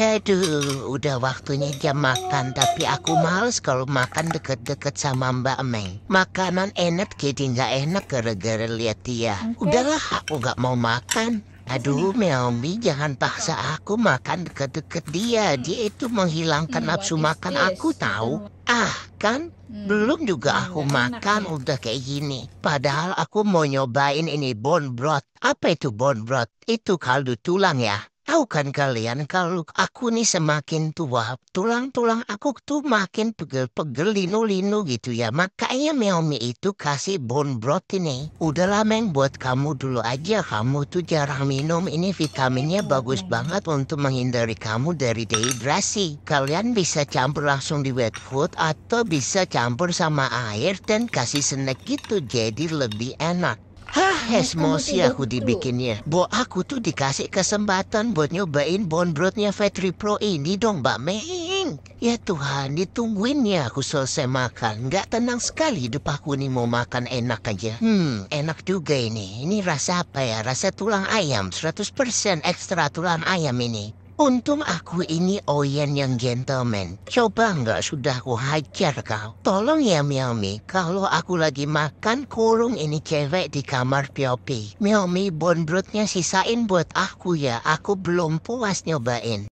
Aduh, udah waktunya dia makan, tapi aku males kalau makan deket-deket sama Mbak Meng. Makanan enak jadi nggak enak gara-gara lihat dia. Udahlah, aku nggak mau makan. Aduh, Meomi, jangan paksa aku makan deket-deket dia. Dia itu menghilangkan hmm. nafsu makan aku tahu. Ah, kan? Hmm. Belum juga hmm, aku makan ya. udah kayak gini. Padahal aku mau nyobain ini bone broth. Apa itu bone broth? Itu kaldu tulang ya? Tahu kan kalian kalau aku nih semakin tua, tulang-tulang aku tuh makin pegel-pegel linu-linu gitu ya. Makanya Meomi itu kasih bone broth ini. Udahlah Meng buat kamu dulu aja. Kamu tuh jarang minum ini vitaminnya bagus banget untuk menghindari kamu dari dehidrasi. Kalian bisa campur langsung di wet food atau bisa campur sama air dan kasih snack gitu jadi lebih enak. Hesmosi aku dibikinnya. Bo aku tuh dikasih kesempatan buat nyobain bone brothnya Fatri Pro ini dong, Mbak Meng. Ya Tuhan, ditungguin ya aku selesai makan. Nggak tenang sekali hidup aku nih mau makan enak aja. Hmm, enak juga ini. Ini rasa apa ya? Rasa tulang ayam, 100% ekstra tulang ayam ini. Untung aku ini Oyen yang gentleman. Coba nggak sudah aku hajar kau. Tolong ya Miaomi, kalau aku lagi makan kurung ini cewek di kamar Piopi. Miaomi bonbrutnya sisain buat aku ya, aku belum puas nyobain.